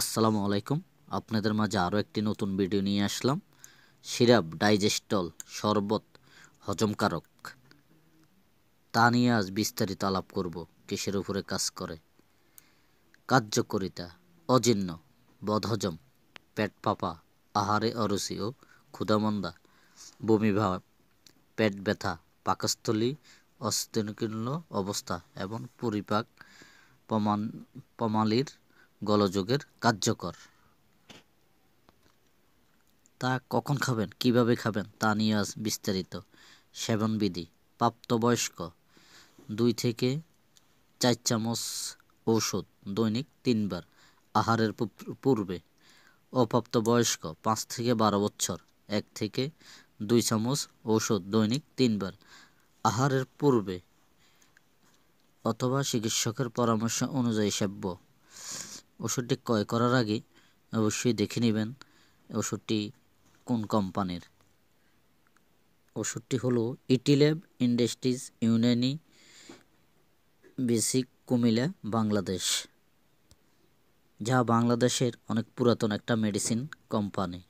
আসসালামু আলাইকুম আপনাদের মাঝে আরও একটি নতুন ভিডিও নিয়ে আসলাম সিরাপ ডাইজেস্টল শরবত হজমকারক তা নিয়ে আজ বিস্তারিত আলাপ করব কেসের উপরে কাজ করে কার্যকরিতা অজীর্ণ বদহজম পেট পাপা আহারে অরুচি ও ক্ষুদামন্দা বমিভাব পেট ব্যথা পাকস্থলী অস্তিনকীর্ণ অবস্থা এবং পরিপাক প্রমাণ প্রমালির গলযোগের কার্যকর তা কখন খাবেন কিভাবে খাবেন তা নিয়ে আজ বিস্তারিত সেবনবিধি প্রাপ্তবয়স্ক দুই থেকে চার চামচ ঔষধ দৈনিক তিনবার আহারের পূর্বে অপ্রাপ্তবয়স্ক পাঁচ থেকে বারো বছর এক থেকে দুই চামচ ঔষধ দৈনিক তিনবার আহারের পূর্বে অথবা চিকিৎসকের পরামর্শ অনুযায়ী সেব্য ওষুধটি ক্রয় করার আগে অবশ্যই দেখে নেবেন ওষুধটি কোন কোম্পানির ওষুধটি হলো ইটিল্যাব ইন্ডাস্ট্রিজ ইউনানি বেসিক কুমিলা বাংলাদেশ যা বাংলাদেশের অনেক পুরাতন একটা মেডিসিন কোম্পানি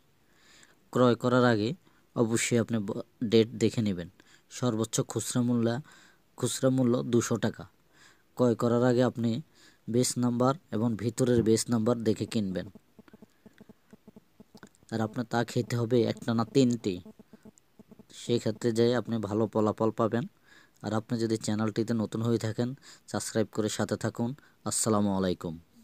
ক্রয় করার আগে অবশ্যই আপনি ডেট দেখে নেবেন সর্বোচ্চ খুচরা মূল্য খুচরা মূল্য দুশো টাকা ক্রয় করার আগে আপনি বেস নাম্বার এবং ভিতরের বেস নাম্বার দেখে কিনবেন আর আপনার তা খেতে হবে একটা না তিনটি সেক্ষেত্রে যাই আপনি ভালো ফলাফল পাবেন আর আপনি যদি চ্যানেলটিতে নতুন হয়ে থাকেন সাবস্ক্রাইব করে সাথে থাকুন আসসালামু আলাইকুম